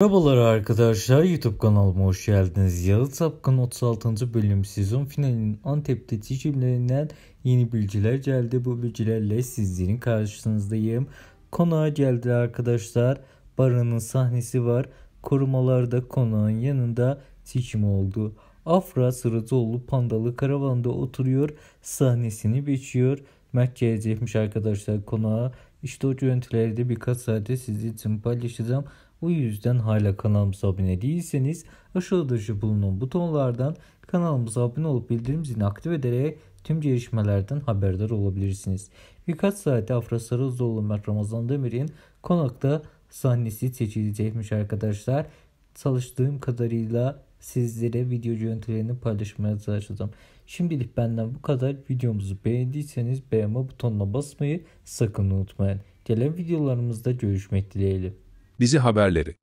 Merhabalar arkadaşlar YouTube kanalıma hoş geldiniz. Yalı Sapkın 36. bölüm sezon finalinin Antep'te çekimlerinden yeni bilgiler geldi. Bu bilgilerle sizlerin karşınızdayım. Konağa geldi arkadaşlar. Baran'ın sahnesi var. Korumalarda konağın yanında çekim oldu. Afra Sırıcıoğlu pandalı karavanda oturuyor. Sahnesini biçiyor. Mert gelecekmiş arkadaşlar konağa. İşte o görüntüleri de birkaç saate sizin için paylaşacağım. O yüzden hala kanalımıza abone değilseniz aşağıda bulunan butonlardan kanalımıza abone olup bildirim zilini aktif ederek tüm gelişmelerden haberdar olabilirsiniz. Birkaç saate Afra Sarızoğlu Mert Ramazan Demir'in konakta sahnesi seçilecekmiş arkadaşlar. Çalıştığım kadarıyla sizlere video görüntülerini paylaşmaya çalıştım. Şimdilik benden bu kadar. Videomuzu beğendiyseniz beğenme butonuna basmayı sakın unutmayın. Gelen videolarımızda görüşmek dileğiyle. Dizi haberleri